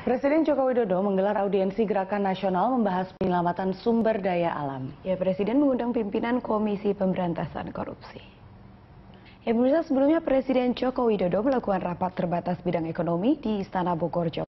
Presiden Joko Widodo menggelar audiensi Gerakan Nasional membahas penyelamatan sumber daya alam. Ya, Presiden mengundang pimpinan Komisi Pemberantasan Korupsi. Ya, pemirsa sebelumnya Presiden Joko Widodo melakukan rapat terbatas bidang ekonomi di Istana Bogor, Jawa